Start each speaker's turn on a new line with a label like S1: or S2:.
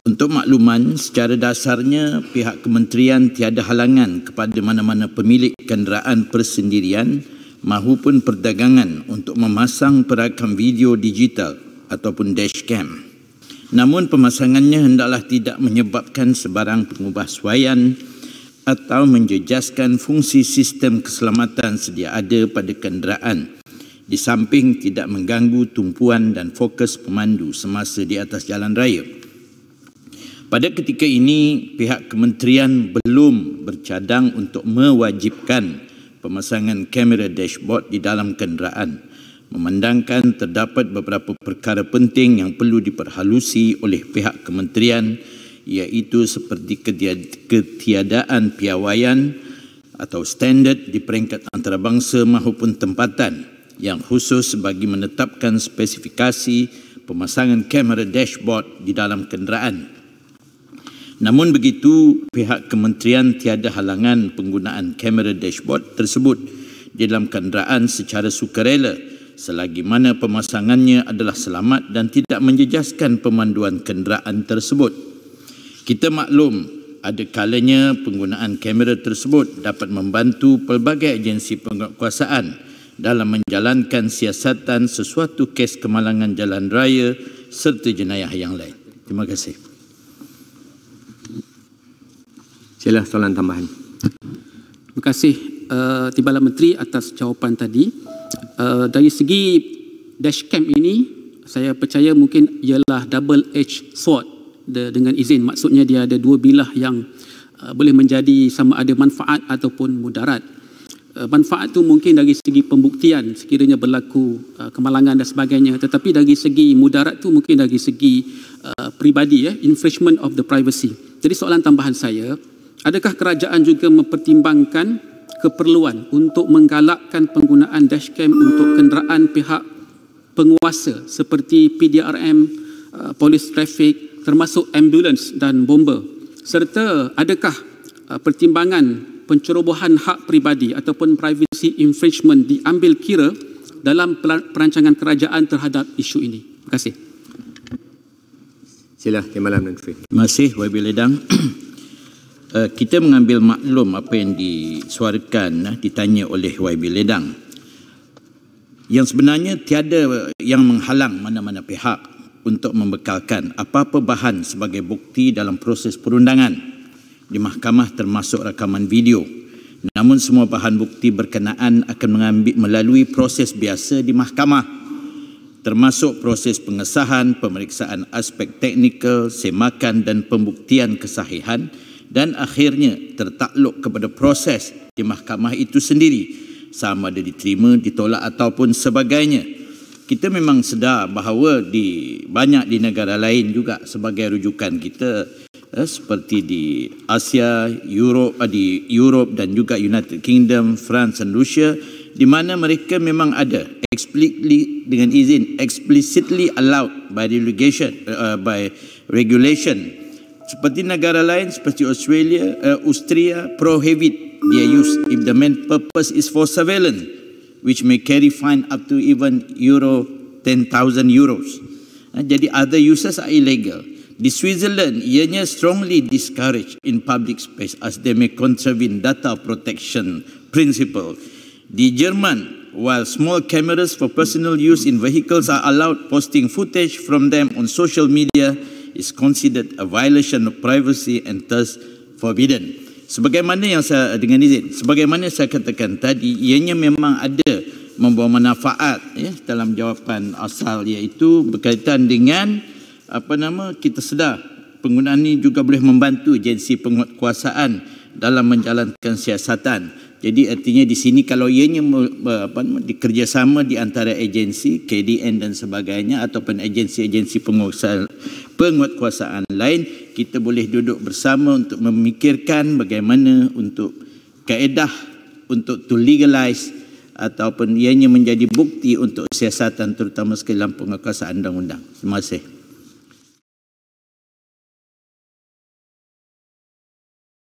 S1: Untuk makluman, secara dasarnya pihak kementerian tiada halangan kepada mana-mana pemilik kenderaan persendirian mahupun perdagangan untuk memasang perakam video digital ataupun dashcam. Namun pemasangannya hendaklah tidak menyebabkan sebarang pengubahsuaian atau menjejaskan fungsi sistem keselamatan sedia ada pada kenderaan di samping tidak mengganggu tumpuan dan fokus pemandu semasa di atas jalan raya. Pada ketika ini pihak kementerian belum bercadang untuk mewajibkan pemasangan kamera dashboard di dalam kenderaan memandangkan terdapat beberapa perkara penting yang perlu diperhalusi oleh pihak kementerian iaitu seperti ketiadaan piawaian atau standard di peringkat antarabangsa maupun tempatan yang khusus bagi menetapkan spesifikasi pemasangan kamera dashboard di dalam kenderaan Namun begitu, pihak kementerian tiada halangan penggunaan kamera dashboard tersebut di dalam kenderaan secara sukarela selagi mana pemasangannya adalah selamat dan tidak menjejaskan pemanduan kenderaan tersebut. Kita maklum ada kalanya penggunaan kamera tersebut dapat membantu pelbagai agensi penguatkuasaan dalam menjalankan siasatan sesuatu kes kemalangan jalan raya serta jenayah yang lain. Terima
S2: kasih. Silalah soalan tambahan. Terima kasih uh, Timbalan Menteri atas jawapan tadi. Uh, dari segi dashcam ini, saya percaya mungkin ialah double edge sword de dengan izin. Maksudnya dia ada dua bilah yang uh, boleh menjadi sama ada manfaat ataupun mudarat. Manfaat tu mungkin dari segi pembuktian sekiranya berlaku uh, kemalangan dan sebagainya tetapi dari segi mudarat tu mungkin dari segi uh, peribadi, ya, infringement of the privacy. Jadi soalan tambahan saya, Adakah kerajaan juga mempertimbangkan keperluan untuk menggalakkan penggunaan dashcam untuk kenderaan pihak penguasa seperti PDRM, uh, polis trafik termasuk ambulans dan bomba? Serta adakah uh, pertimbangan pencerobohan hak peribadi ataupun privacy infringement diambil kira dalam perancangan kerajaan terhadap isu ini? Terima kasih. Sila,
S1: Kemalam Menteri. Terima kasih, Wabi Ledang. Eh, kita mengambil maklum apa yang disuarakan eh, ditanya oleh YB Ledang yang sebenarnya tiada yang menghalang mana-mana pihak untuk membekalkan apa-apa bahan sebagai bukti dalam proses perundangan di mahkamah termasuk rakaman video namun semua bahan bukti berkenaan akan mengambil melalui proses biasa di mahkamah termasuk proses pengesahan, pemeriksaan aspek teknikal, semakan dan pembuktian kesahihan dan akhirnya tertakluk kepada proses di mahkamah itu sendiri sama ada diterima, ditolak ataupun sebagainya. Kita memang sedar bahawa di banyak di negara lain juga sebagai rujukan kita eh, seperti di Asia, Europe, eh, di Europe dan juga United Kingdom, France dan Russia di mana mereka memang ada explicitly dengan izin explicitly allowed by delegation uh, by regulation seperti negara lain seperti Australia, uh, Austria prohibit their use if the main purpose is for surveillance, which may carry fine up to even euro 10,000 euros. Uh, jadi other uses are illegal. Di Switzerland, ianya strongly discouraged in public space as they may contravene data protection principle. Di Jerman, while small cameras for personal use in vehicles are allowed, posting footage from them on social media, is considered a violation of privacy and thus forbidden. Sebagaimana yang saya eh, dengan izin, sebagaimana saya katakan tadi, ianya memang ada membawa manfaat ya, dalam jawapan asal iaitu berkaitan dengan apa nama kita sedar penggunaan ini juga boleh membantu agensi penguatkuasaan dalam menjalankan siasatan jadi artinya di sini kalau ianya apa dikerjasama di antara agensi KDN dan sebagainya ataupun agensi-agensi penguasaan penguatkuasaan lain kita boleh duduk bersama untuk memikirkan bagaimana untuk kaedah untuk to legalize ataupun ianya menjadi bukti untuk
S2: siasatan terutama sekalian penguasaan undang-undang. Terima kasih.